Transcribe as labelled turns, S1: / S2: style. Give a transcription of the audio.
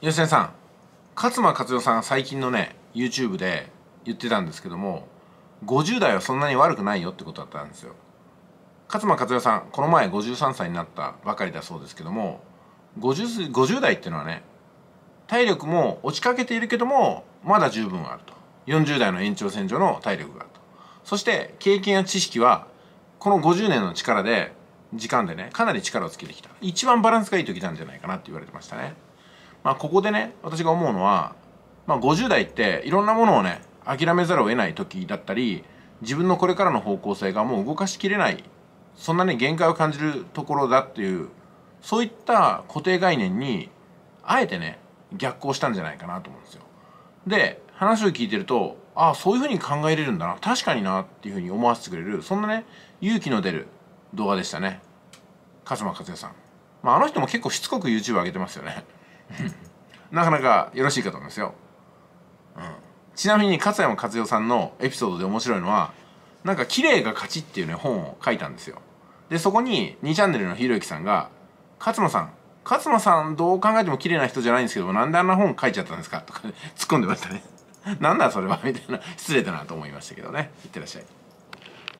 S1: 吉田さん勝間和代さんが最近のね YouTube で言ってたんですけども50代はそんなに悪くないよってことだったんですよ勝間和代さんこの前53歳になったばかりだそうですけども 50, 50代っていうのはね体力も落ちかけているけどもまだ十分あると40代の延長線上の体力があるとそして経験や知識はこの50年の力で時間でねかなり力をつけてきた一番バランスがいい時なんじゃないかなって言われてましたねまあ、ここでね私が思うのは、まあ、50代っていろんなものをね諦めざるを得ない時だったり自分のこれからの方向性がもう動かしきれないそんなね限界を感じるところだっていうそういった固定概念にあえてね逆行したんじゃないかなと思うんですよ。で話を聞いてるとああそういうふうに考えれるんだな確かになっていうふうに思わせてくれるそんなね勇気の出る動画でしたね。勝間和也さん。まあ、あの人も結構しつこく YouTube 上げてますよね。なかなかよろしいかと思いますよ、うん、ちなみに勝山和代さんのエピソードで面白いのはなんか「綺麗が勝ち」っていうね本を書いたんですよでそこに2チャンネルのひろゆきさんが「勝間さん勝間さんどう考えても綺麗な人じゃないんですけどなんであんな本書いちゃったんですか?」とか、ね、突っ込んでましたねなんだそれはみたいな失礼だなと思いましたけどねいってらっしゃい